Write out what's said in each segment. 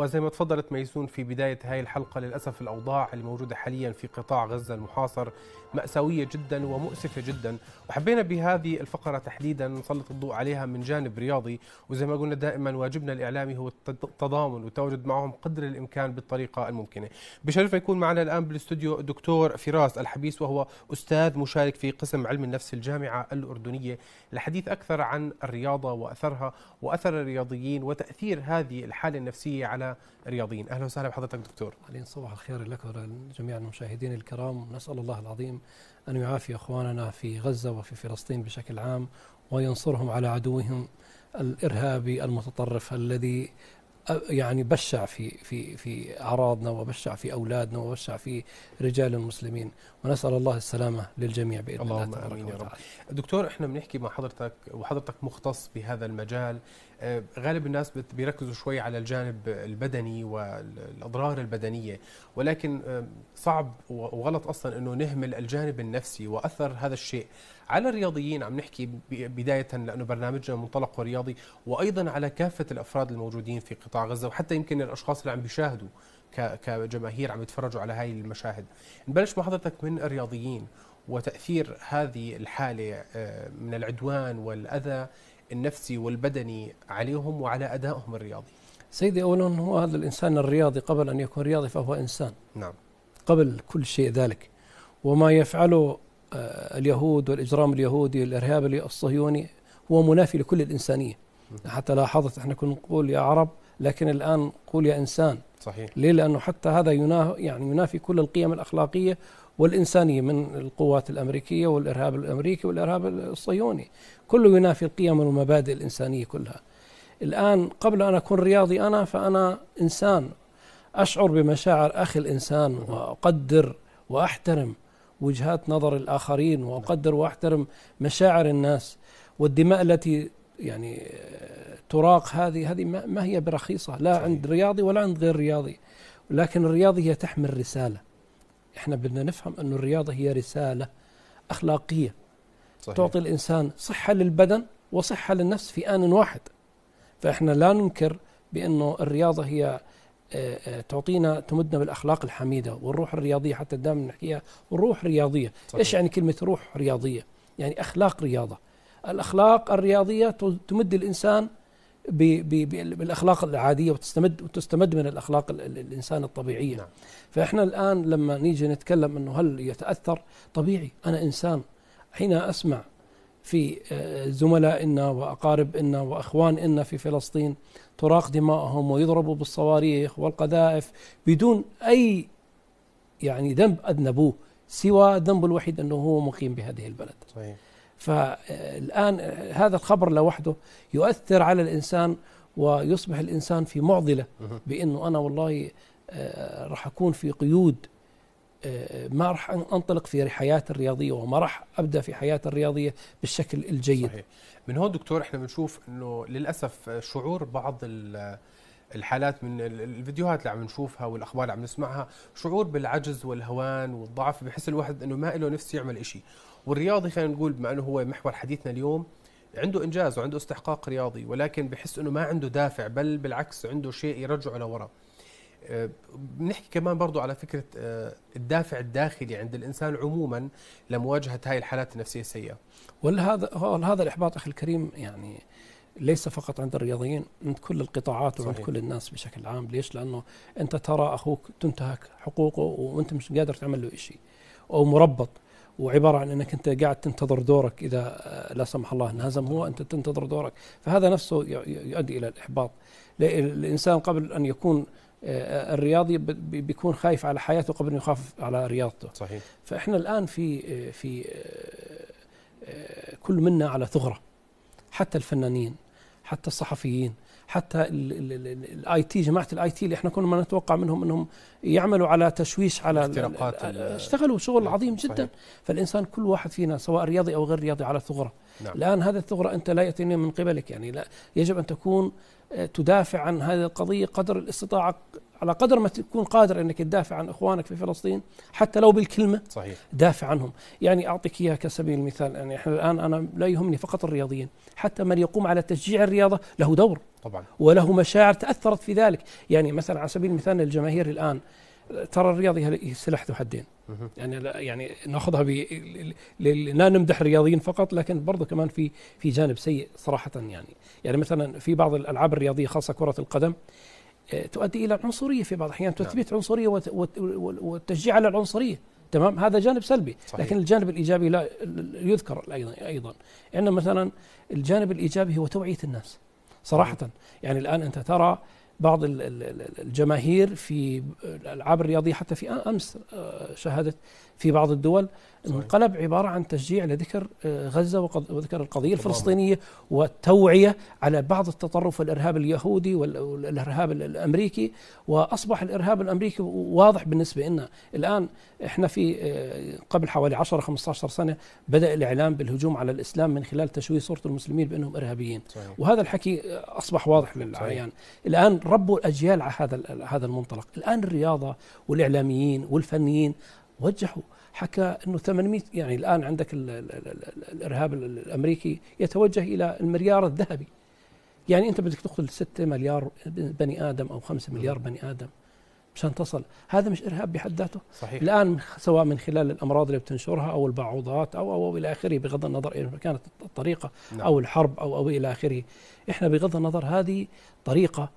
وزي ما تفضلت ميسون في بداية هاي الحلقة للأسف الأوضاع الموجودة حاليا في قطاع غزة المحاصر مأساوية جدا ومؤسفة جدا وحبينا بهذه الفقرة تحديدا نسلط الضوء عليها من جانب رياضي وزي ما قلنا دائما واجبنا الإعلامي هو التضامن والتواجد معهم قدر الإمكان بالطريقة الممكنة بشرفنا يكون معنا الآن بالاستوديو الدكتور فراس الحبيس وهو أستاذ مشارك في قسم علم النفس الجامعة الأردنية لحديث أكثر عن الرياضة وأثرها وأثر الرياضيين وتأثير هذه الحالة النفسية على رياضيين اهلا وسهلا بحضرتك دكتور علي صباح الخير لك ولجميع المشاهدين الكرام نسال الله العظيم ان يعافي اخواننا في غزه وفي فلسطين بشكل عام وينصرهم على عدوهم الارهابي المتطرف الذي يعني بشع في في في اعراضنا وبشع في اولادنا وبشع في رجال المسلمين ونسال الله السلامه للجميع باذن الله تبارك وتعالى. دكتور احنا بنحكي مع حضرتك وحضرتك مختص بهذا المجال آه، غالب الناس بيركزوا شوي على الجانب البدني والاضرار البدنيه ولكن آه، صعب وغلط اصلا انه نهمل الجانب النفسي واثر هذا الشيء على الرياضيين عم نحكي بدايه لانه برنامجنا منطلقه رياضي وايضا على كافه الافراد الموجودين في قطاع غزه وحتى يمكن الاشخاص اللي عم بيشاهدوا كجماهير عم يتفرجوا على هاي المشاهد نبلش مع حضرتك من الرياضيين وتاثير هذه الحاله آه، من العدوان والاذى النفسي والبدني عليهم وعلى أدائهم الرياضي سيدي أولا هو هذا الإنسان الرياضي قبل أن يكون رياضي فهو إنسان نعم قبل كل شيء ذلك وما يفعله آه، اليهود والإجرام اليهودي والإرهاب الصهيوني هو منافي لكل الإنسانية حتى لاحظت احنا كنا نقول يا عرب لكن الآن قول يا إنسان صحيح ليه؟ لأنه حتى هذا يناه يعني ينافي كل القيم الأخلاقية والإنسانية من القوات الأمريكية والإرهاب الأمريكي والإرهاب الصهيوني كله ينافي القيم والمبادئ الإنسانية كلها الآن قبل أن أكون رياضي أنا فأنا إنسان أشعر بمشاعر أخي الإنسان نعم. وأقدر وأحترم وجهات نظر الآخرين وأقدر وأحترم مشاعر الناس والدماء التي يعني تراق هذه هذه ما هي برخيصة لا صحيح. عند رياضي ولا عند غير رياضي لكن الرياضي هي تحمل رسالة احنا بدنا نفهم أن الرياضة هي رسالة أخلاقية صحيح. تعطي الإنسان صحة للبدن وصحة للنفس في آن واحد فإحنا لا ننكر بأنه الرياضة هي آه، آه، تعطينا تمدنا بالاخلاق الحميده والروح الرياضيه حتى دائما نحكيها روح رياضيه، صحيح. ايش يعني كلمه روح رياضيه؟ يعني اخلاق رياضه، الأخلاق الرياضية تمد الإنسان بالأخلاق العادية وتستمد وتستمد من الأخلاق الإنسان الطبيعية نعم. فإحنا الآن لما نيجي نتكلم أنه هل يتأثر طبيعي أنا إنسان حين أسمع في آه، زملائنا وأقاربنا وأخواننا في فلسطين تراق دماءهم ويضربوا بالصواريخ والقذائف بدون أي يعني ذنب أذنبوه سوى ذنب الوحيد أنه هو مقيم بهذه البلد صحيح. فالآن هذا الخبر لوحده يؤثر على الإنسان ويصبح الإنسان في معضلة بأنه أنا والله آه، راح أكون في قيود آه، ما راح انطلق في حياتي الرياضيه وما راح ابدا في حياتي الرياضيه بالشكل الجيد صحيح. من هون دكتور احنا بنشوف انه للاسف شعور بعض الحالات من الفيديوهات اللي عم نشوفها والاخبار اللي عم نسمعها شعور بالعجز والهوان والضعف بحس الواحد انه ما له نفس يعمل شيء والرياضي خلينا نقول بما انه هو محور حديثنا اليوم عنده انجاز وعنده استحقاق رياضي ولكن بحس انه ما عنده دافع بل بالعكس عنده شيء يرجعه لورا آه، بنحكي كمان برضو على فكرة آه، الدافع الداخلي عند الإنسان عموما لمواجهة هاي الحالات النفسية السيئة وهذا هذا هذا الإحباط أخي الكريم يعني ليس فقط عند الرياضيين عند كل القطاعات وعند صحيح. كل الناس بشكل عام ليش لانه انت ترى اخوك تنتهك حقوقه وانت مش قادر تعمل له شيء او مربط وعباره عن انك انت قاعد تنتظر دورك اذا آه، لا سمح الله انهزم هو انت تنتظر دورك فهذا نفسه يؤدي الى الاحباط الانسان قبل ان يكون آه، آه، الرياضي بيكون خايف على حياته قبل ان يخاف على رياضته صحيح فاحنا الان في في كل منا على ثغره حتى الفنانين حتى الصحفيين حتى الاي تي جماعه الاي تي اللي احنا كنا ما نتوقع منهم انهم يعملوا على تشويش على اختراقات آه، اشتغلوا شغل عظيم جدا فالانسان كل واحد فينا سواء رياضي او غير رياضي على ثغره نعم. الان هذا الثغره انت لا ياتيني من قبلك يعني لا يجب ان تكون آه، تدافع عن هذه القضيه قدر الاستطاعه على قدر ما تكون قادر انك تدافع عن اخوانك في فلسطين حتى لو بالكلمه صحيح دافع عنهم، يعني اعطيك اياها كسبيل المثال يعني احنا الان انا لا يهمني فقط الرياضيين، حتى من يقوم على تشجيع الرياضه له دور طبعا وله مشاعر تاثرت في ذلك، يعني مثلا على سبيل المثال الجماهير الان ترى الرياضي سلاح ذو حدين يعني يعني ناخذها ب لا نمدح الرياضيين فقط لكن برضه كمان في في جانب سيء صراحه يعني يعني مثلا في بعض الالعاب الرياضيه خاصه كره القدم تؤدي الى العنصريه في بعض الاحيان نعم. تثبيت عنصريه والتشجيع على العنصريه تمام هذا جانب سلبي صحيح. لكن الجانب الايجابي لا يذكر ايضا ايضا عندنا مثلا الجانب الايجابي هو توعيه الناس صراحه نعم. يعني الان انت ترى بعض الجماهير في الالعاب الرياضيه حتى في امس آه، شهدت في بعض الدول انقلب عباره عن تشجيع لذكر آه، غزه وذكر القضيه الفلسطينيه والتوعيه على بعض التطرف والارهاب اليهودي والارهاب الامريكي واصبح الارهاب الامريكي واضح بالنسبه لنا الان احنا في آه، قبل حوالي 10 15 سنه بدا الاعلام بالهجوم على الاسلام من خلال تشويه صوره المسلمين بانهم ارهابيين صحيح. وهذا الحكي اصبح واضح للعيان الان ربوا الأجيال على هذا هذا المنطلق الآن الرياضة والإعلاميين والفنيين وجهوا حكى أنه 800 يعني الآن عندك الـ الـ الـ الإرهاب الأمريكي يتوجه إلى المليار الذهبي يعني أنت بدك تقتل 6 مليار بني آدم أو 5 مليار بني آدم مشان تصل هذا مش إرهاب بحد ذاته صحيح. الآن سواء من خلال الأمراض اللي بتنشرها أو البعوضات أو أو, أو إلى آخره بغض النظر إذا كانت الطريقة نعم. أو الحرب أو أو إلى آخره إحنا بغض النظر هذه طريقة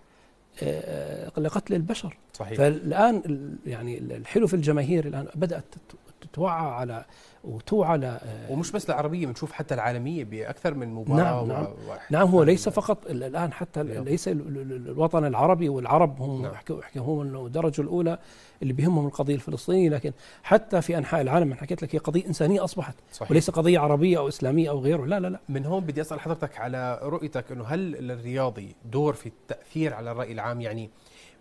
آه، آه، لقتل البشر صحيح فالان يعني الحلو في الجماهير الان بدات توعى على وتوعى آه، ومش بس العربيه بنشوف حتى العالميه باكثر من مباراه نعم نعم, نعم هو ليس فقط الان حتى نعم. ليس الوطن العربي والعرب هم نعم. هم الدرجه الاولى اللي بيهمهم القضيه الفلسطينيه لكن حتى في انحاء العالم انا حكيت لك هي قضيه انسانيه اصبحت صحيح. وليس قضيه عربيه او اسلاميه او غيره لا لا لا من هون بدي اسال حضرتك على رؤيتك انه هل للرياضي دور في التاثير على الراي العام يعني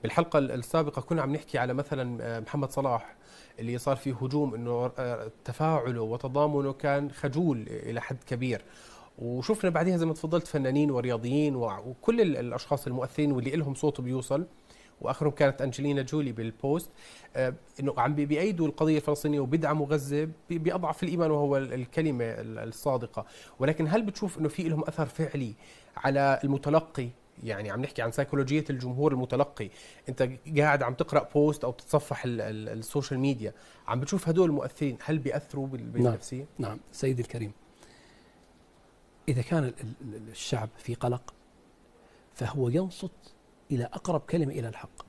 بالحلقه السابقه كنا عم نحكي على مثلا آه، محمد صلاح اللي صار فيه هجوم انه آه، تفاعله وتضامنه كان خجول الى حد كبير وشفنا بعدها زي ما تفضلت فنانين ورياضيين وكل الاشخاص المؤثرين واللي لهم صوت بيوصل واخرهم كانت انجلينا جولي بالبوست آه، انه عم بيأيدوا القضيه الفلسطينيه وبيدعموا غزه باضعف الايمان وهو الكلمه الصادقه ولكن هل بتشوف انه في لهم اثر فعلي على المتلقي يعني عم نحكي عن سيكولوجيه الجمهور المتلقي انت قاعد عم تقرا بوست او تتصفح السوشيال ميديا عم بتشوف هدول المؤثرين هل بياثروا نعم، بالنفسيه نعم, نعم سيدي الكريم اذا كان الشعب في قلق فهو ينصت الى اقرب كلمه الى الحق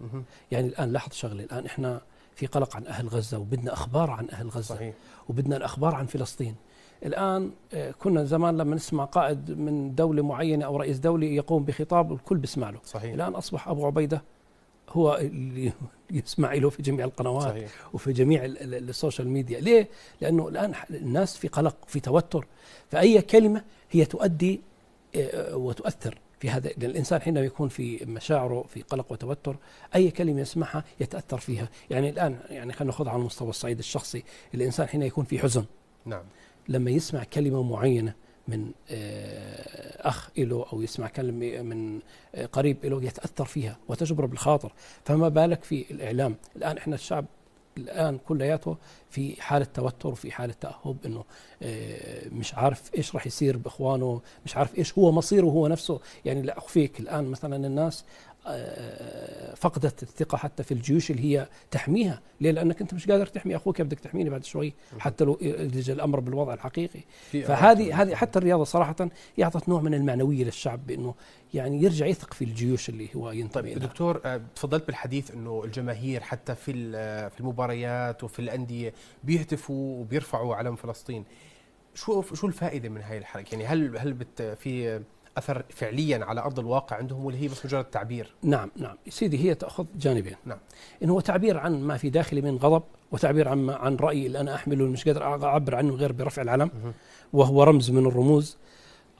يعني الان لاحظ شغله الان احنا في قلق عن اهل غزه وبدنا اخبار عن اهل غزه صحيح. وبدنا الاخبار عن فلسطين الآن آه، كنا زمان لما نسمع قائد من دولة معينة أو رئيس دولة يقوم بخطاب الكل بيسمع له صحيح. الآن أصبح أبو عبيدة هو اللي يسمع له في جميع القنوات صحيح. وفي جميع السوشيال ميديا ليه؟ لأنه الآن الناس في قلق في توتر فأي كلمة هي تؤدي آه، آه، وتؤثر في هذا الانسان حينما يكون في مشاعره في قلق وتوتر اي كلمه يسمعها يتاثر فيها يعني الان يعني خلينا ناخذ على مستوى الصعيد الشخصي الانسان حين يكون في حزن نعم لما يسمع كلمة معينة من آه، أخ له أو يسمع كلمة من آه، قريب له يتأثر فيها وتجبر بالخاطر فما بالك في الإعلام الآن إحنا الشعب الآن كلياته في حالة توتر وفي حالة تأهب إنه آه، مش عارف إيش راح يصير بإخوانه مش عارف إيش هو مصيره هو نفسه يعني لا أخفيك الآن مثلا الناس آه، فقدت الثقه حتى في الجيوش اللي هي تحميها ليه لانك انت مش قادر تحمي اخوك بدك تحميني بعد شوي حتى لو يجي الامر بالوضع الحقيقي فهذه هذه حتى الرياضه صراحه يعطت نوع من المعنويه للشعب بانه يعني يرجع يثق في الجيوش اللي هو ينتمي طيب دكتور آه، تفضلت بالحديث انه الجماهير حتى في آه، في المباريات وفي الانديه بيهتفوا وبيرفعوا علم فلسطين شو شو الفائده من هاي الحركه يعني هل هل بت في اثر فعليا على ارض الواقع عندهم ولا هي بس مجرد تعبير؟ نعم نعم سيدي هي تاخذ جانبين نعم انه هو تعبير عن ما في داخلي من غضب وتعبير عن عن راي اللي انا احمله مش قادر اعبر عنه غير برفع العلم وهو رمز من الرموز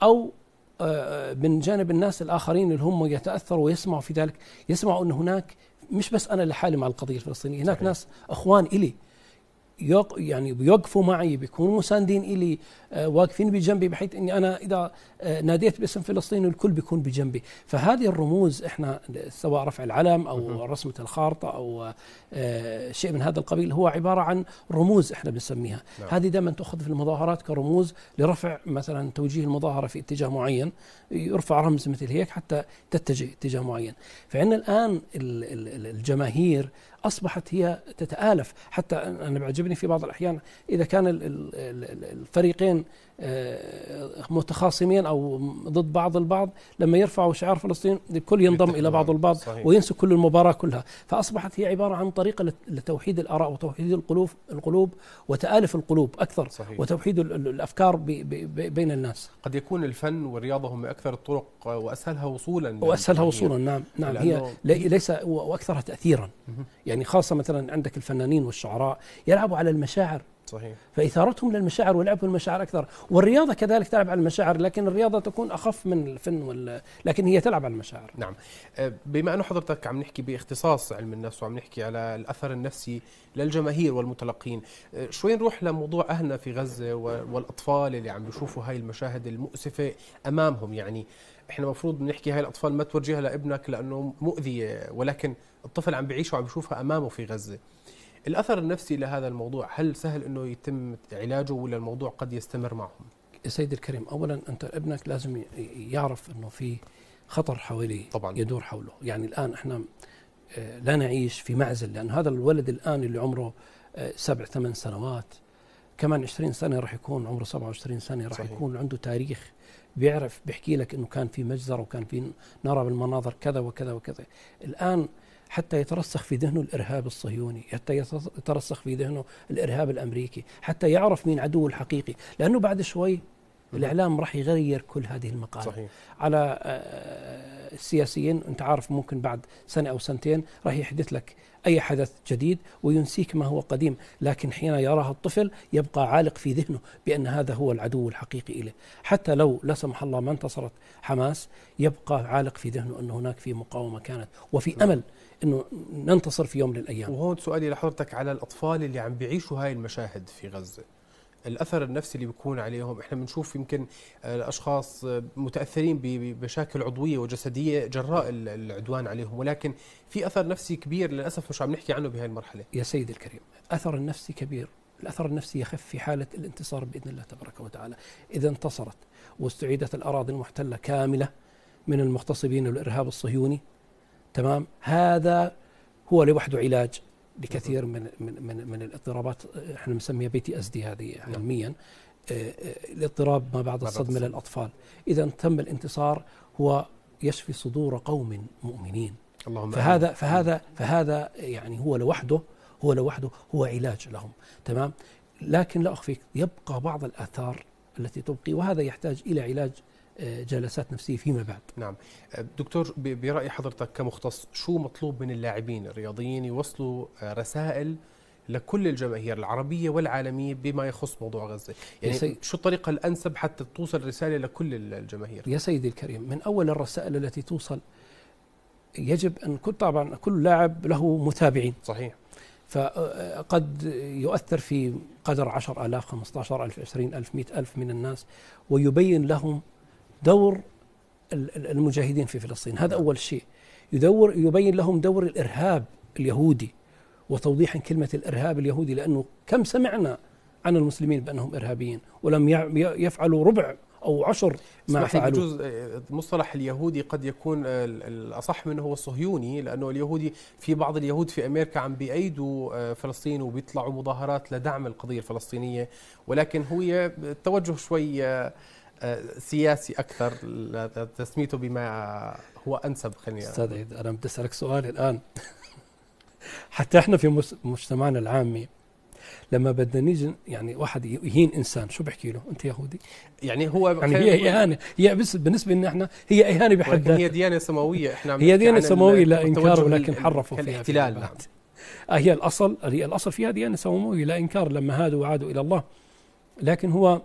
او آه، من جانب الناس الاخرين اللي هم يتاثروا ويسمعوا في ذلك يسمعوا ان هناك مش بس انا لحالي مع القضيه الفلسطينيه هناك صحيح. ناس اخوان الي يعني بيوقفوا معي بيكونوا مساندين إلي آه، واقفين بجنبي بحيث أني أنا إذا آه، ناديت باسم فلسطين الكل بيكون بجنبي فهذه الرموز إحنا سواء رفع العلم أو رسمة الخارطة أو آه، شيء من هذا القبيل هو عبارة عن رموز إحنا بنسميها نعم. هذه دائما تأخذ في المظاهرات كرموز لرفع مثلا توجيه المظاهرة في اتجاه معين يرفع رمز مثل هيك حتى تتجه اتجاه معين فعندنا الآن الجماهير أصبحت هي تتآلف حتى أنا بعجبني في بعض الأحيان إذا كان الفريقين آه، متخاصمين او ضد بعض البعض لما يرفعوا شعار فلسطين الكل ينضم الى بعض البعض وينسوا كل المباراه كلها فاصبحت هي عباره عن طريقه لتوحيد الاراء وتوحيد القلوب القلوب وتالف القلوب اكثر صحيح. وتوحيد الافكار بي بي بين الناس قد يكون الفن والرياضه هم اكثر الطرق واسهلها وصولا يعني واسهلها وصولا نعم نعم هي ليس واكثرها تاثيرا يعني خاصه مثلا عندك الفنانين والشعراء يلعبوا على المشاعر صحيح فإثارتهم للمشاعر ولعب المشاعر أكثر والرياضة كذلك تلعب على المشاعر لكن الرياضة تكون أخف من الفن وال... لكن هي تلعب على المشاعر نعم أه، بما انه حضرتك عم نحكي باختصاص علم النفس وعم نحكي على الأثر النفسي للجماهير والمتلقين أه، شوي نروح لموضوع أهلنا في غزة والأطفال اللي عم بيشوفوا هاي المشاهد المؤسفة أمامهم يعني احنا المفروض بنحكي هاي الاطفال ما تورجيها لابنك لانه مؤذيه ولكن الطفل عم بيعيش وعم بيشوفها امامه في غزه الاثر النفسي لهذا الموضوع هل سهل انه يتم علاجه ولا الموضوع قد يستمر معهم؟ سيد الكريم اولا انت ابنك لازم يعرف انه في خطر حواليه طبعا يدور حوله يعني الان احنا آه، لا نعيش في معزل لأن هذا الولد الآن اللي عمره آه، سبع ثمان سنوات كمان 20 سنة راح يكون عمره 27 سنة راح يكون عنده تاريخ بيعرف بيحكي لك انه كان في مجزرة وكان في نرى بالمناظر كذا وكذا وكذا الآن حتى يترسخ في ذهنه الارهاب الصهيوني، حتى يترسخ في ذهنه الارهاب الامريكي، حتى يعرف مين عدوه الحقيقي، لانه بعد شوي الاعلام راح يغير كل هذه المقالة صحيح. على آه، السياسيين انت عارف ممكن بعد سنه او سنتين راح يحدث لك أي حدث جديد وينسيك ما هو قديم لكن حين يراها الطفل يبقى عالق في ذهنه بأن هذا هو العدو الحقيقي إليه حتى لو لا سمح الله ما انتصرت حماس يبقى عالق في ذهنه أن هناك في مقاومة كانت وفي نعم. أمل أنه ننتصر في يوم من الأيام وهون سؤالي لحضرتك على الأطفال اللي عم بيعيشوا هاي المشاهد في غزة الاثر النفسي اللي بيكون عليهم احنا بنشوف يمكن الاشخاص متاثرين بمشاكل عضويه وجسديه جراء العدوان عليهم ولكن في اثر نفسي كبير للاسف مش عم نحكي عنه بهي المرحله يا سيدي الكريم اثر النفسي كبير الاثر النفسي يخف في حاله الانتصار باذن الله تبارك وتعالى اذا انتصرت واستعيدت الاراضي المحتله كامله من المغتصبين والارهاب الصهيوني تمام هذا هو لوحده علاج لكثير من من من, من الاضطرابات احنا بنسميها بي تي اس دي هذه نعم. علميا آه، آه، الاضطراب ما بعد الصدمه للاطفال اذا تم الانتصار هو يشفي صدور قوم مؤمنين اللهم فهذا أمين. فهذا فهذا يعني هو لوحده هو لوحده هو علاج لهم تمام لكن لا اخفيك يبقى بعض الاثار التي تبقي وهذا يحتاج الى علاج جلسات نفسيه فيما بعد. نعم. دكتور براي حضرتك كمختص شو مطلوب من اللاعبين الرياضيين يوصلوا آه، رسائل لكل الجماهير العربيه والعالميه بما يخص موضوع غزه، يعني سي... شو الطريقه الانسب حتى توصل رساله لكل الجماهير؟ يا سيدي الكريم من اول الرسائل التي توصل يجب ان كل طبعا كل لاعب له متابعين. صحيح. فقد يؤثر في قدر 10000 15000 20000 ألف من الناس ويبين لهم دور المجاهدين في فلسطين هذا أول شيء يدور يبين لهم دور الإرهاب اليهودي وتوضيح كلمة الإرهاب اليهودي لأنه كم سمعنا عن المسلمين بأنهم إرهابيين ولم يفعلوا ربع أو عشر ما فعلوا بجوز آه، مصطلح اليهودي قد يكون الأصح منه هو الصهيوني لأنه اليهودي في بعض اليهود في أمريكا عم بيأيدوا آه، فلسطين وبيطلعوا مظاهرات لدعم القضية الفلسطينية ولكن هو التوجه شوي آه، سياسي اكثر تسميته بما هو انسب خلينا استاذ عيد انا بدي اسالك سؤال الان حتى احنا في مجتمعنا العامي لما بدنا نيجي يعني واحد يهين انسان شو بحكي له انت يهودي يعني هو يعني هي اهانه هي بس بالنسبه لنا احنا هي اهانه بحد ذاتها هي ديانه سماويه احنا هي ديانه سماويه لا انكار ولكن حرفوا فيها الاحتلال آه هي الاصل هي الاصل فيها ديانه سماويه لا انكار لما هادوا وعادوا الى الله لكن هو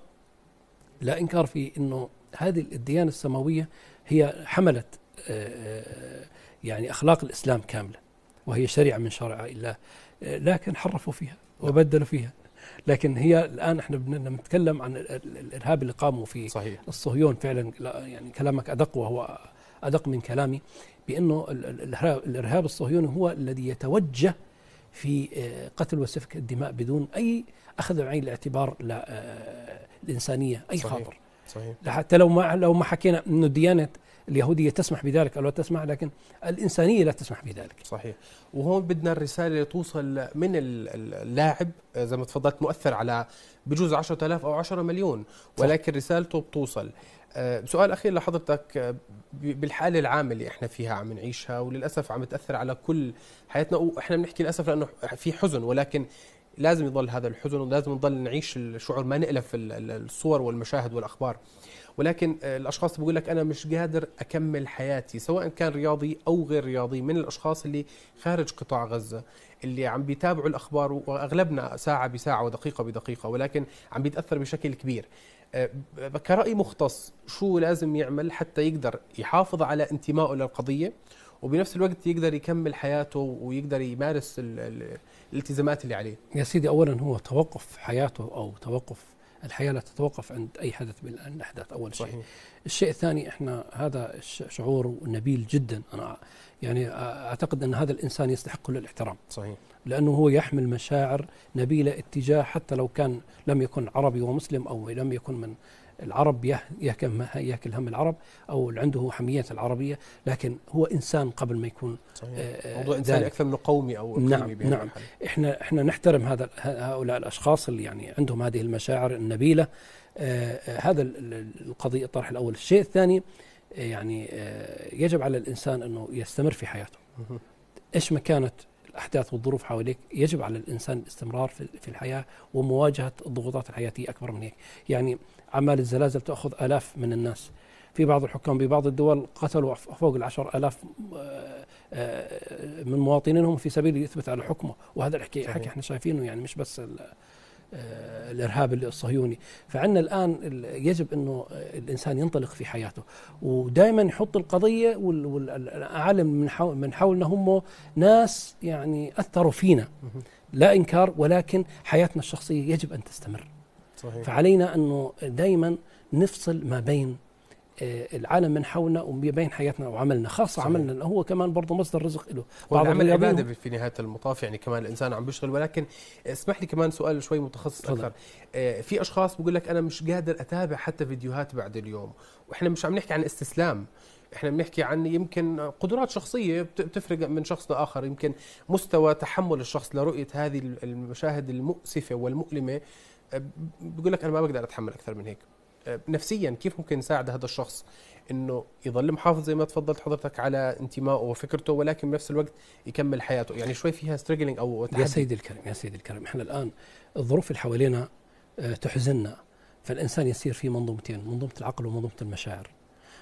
لا إنكار في أنه هذه الديانة السماوية هي حملت آه، آه، يعني أخلاق الإسلام كاملة وهي شريعة من شرائع الله آه، لكن حرفوا فيها وبدلوا فيها لكن هي الآن احنا بنتكلم عن الإرهاب اللي قاموا فيه صحيح. الصهيون فعلا يعني كلامك أدق وهو أدق من كلامي بأنه الإرهاب الصهيوني هو الذي يتوجه في قتل وسفك الدماء بدون أي اخذ بعين الاعتبار آه، الانسانيه اي صحيح. خاطر صحيح حتى لو ما لو ما حكينا انه الديانه اليهوديه تسمح بذلك او لا تسمح لكن الانسانيه لا تسمح بذلك صحيح وهون بدنا الرساله اللي توصل من اللاعب آه، زي ما تفضلت مؤثر على بجوز 10000 او 10 مليون ولكن صح. رسالته بتوصل آه، سؤال اخير لحضرتك بالحاله العامه اللي احنا فيها عم نعيشها وللاسف عم تاثر على كل حياتنا واحنا بنحكي للاسف لانه في حزن ولكن لازم يضل هذا الحزن ولازم نضل نعيش الشعور ما نألف الصور والمشاهد والأخبار ولكن آه، الاشخاص بيقول لك انا مش قادر اكمل حياتي سواء كان رياضي او غير رياضي من الاشخاص اللي خارج قطاع غزه اللي عم بيتابعوا الاخبار واغلبنا ساعه بساعه ودقيقه بدقيقه ولكن عم بيتاثر بشكل كبير آه، كرأي مختص شو لازم يعمل حتى يقدر يحافظ على انتمائه للقضيه وبنفس الوقت يقدر يكمل حياته ويقدر يمارس الالتزامات اللي عليه يا سيدي اولا هو توقف حياته او توقف الحياه لا تتوقف عند اي حدث من الاحداث اول شيء صحيح. الشيء الثاني احنا هذا شعور نبيل جدا انا يعني اعتقد ان هذا الانسان يستحق كل الاحترام صحيح لانه هو يحمل مشاعر نبيله اتجاه حتى لو كان لم يكن عربي ومسلم او لم يكن من العرب يهكم هم العرب او اللي عنده حميه العربيه لكن هو انسان قبل ما يكون صحيح. آه، موضوع انسان اكثر من قومي او اقليمي نعم نعم احنا احنا نحترم هذا هؤلاء الاشخاص اللي يعني عندهم هذه المشاعر النبيله آه, آه، هذا القضيه الطرح الاول الشيء الثاني آه، يعني آه يجب على الانسان انه يستمر في حياته ايش ما كانت الأحداث والظروف حواليك يجب على الإنسان الاستمرار في الحياة ومواجهة الضغوطات الحياتية أكبر من هيك يعني أعمال الزلازل تأخذ آلاف من الناس في بعض الحكام ببعض الدول قتلوا فوق العشر ألاف آه، آه، من مواطنينهم في سبيل يثبت على حكمه وهذا الحكي حكي احنا شايفينه يعني مش بس آه، الارهاب الصهيوني فعندنا الان يجب انه الانسان ينطلق في حياته ودائما يحط القضيه والعالم من حول من حولنا هم ناس يعني اثروا فينا لا انكار ولكن حياتنا الشخصيه يجب ان تستمر صحيح. فعلينا انه دائما نفصل ما بين آه، العالم من حولنا وبين حياتنا وعملنا خاصة صحيح. عملنا هو كمان برضه مصدر رزق له والعمل عبادة في نهاية المطاف يعني كمان الإنسان عم بيشتغل ولكن اسمح لي كمان سؤال شوي متخصص طلع. أكثر آه، في أشخاص بيقول لك أنا مش قادر أتابع حتى فيديوهات بعد اليوم وإحنا مش عم نحكي عن استسلام احنا بنحكي عن يمكن قدرات شخصيه بتفرق من شخص لاخر يمكن مستوى تحمل الشخص لرؤيه هذه المشاهد المؤسفه والمؤلمه آه، بقول لك انا ما بقدر اتحمل اكثر من هيك نفسيا كيف ممكن نساعد هذا الشخص انه يظل محافظ زي ما تفضلت حضرتك على انتمائه وفكرته ولكن بنفس الوقت يكمل حياته يعني شوي فيها ستريجلينج او تحدي. يا سيدي الكريم يا سيدي الكريم احنا الان الظروف اللي حوالينا آه، تحزننا فالانسان يسير في منظومتين منظومه العقل ومنظومه المشاعر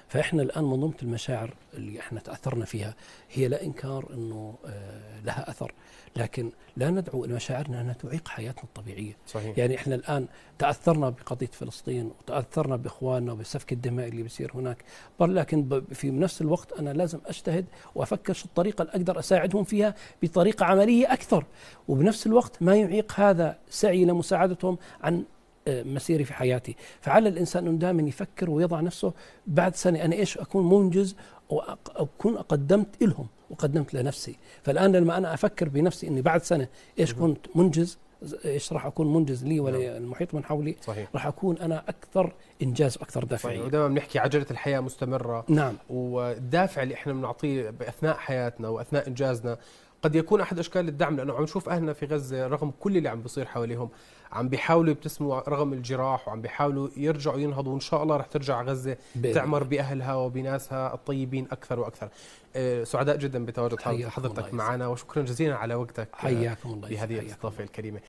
فاحنا الان منظومه المشاعر اللي احنا تاثرنا فيها هي لا انكار انه آه، لها اثر لكن لا ندعو مشاعرنا انها تعيق حياتنا الطبيعيه صحيح. يعني احنا الان تاثرنا بقضيه فلسطين وتاثرنا باخواننا وبسفك الدماء اللي بيصير هناك بل لكن في نفس الوقت انا لازم اجتهد وافكر شو الطريقه اللي اقدر اساعدهم فيها بطريقه عمليه اكثر وبنفس الوقت ما يعيق هذا سعي لمساعدتهم عن آه، مسيري في حياتي فعلى الإنسان أنه دائما يفكر ويضع نفسه بعد سنة أنا إيش أكون منجز وأكون قدمت إلهم وقدمت لنفسي فالآن لما أنا أفكر بنفسي أني بعد سنة إيش كنت منجز ايش راح اكون منجز لي وللمحيط نعم. من حولي صحيح. راح اكون انا اكثر انجاز واكثر دافعيه صحيح ودائما بنحكي عجله الحياه مستمره نعم والدافع اللي احنا بنعطيه باثناء حياتنا واثناء انجازنا قد يكون احد اشكال الدعم لانه عم نشوف اهلنا في غزه رغم كل اللي عم بيصير حواليهم عم بيحاولوا يبتسموا رغم الجراح وعم بيحاولوا يرجعوا ينهضوا وان شاء الله رح ترجع غزه بيه. تعمر باهلها وبناسها الطيبين اكثر واكثر آه، سعداء جدا بتواجد حضرتك معنا وشكرا جزيلا على وقتك آه، حياكم الله بهذه الاستضافه الكريمه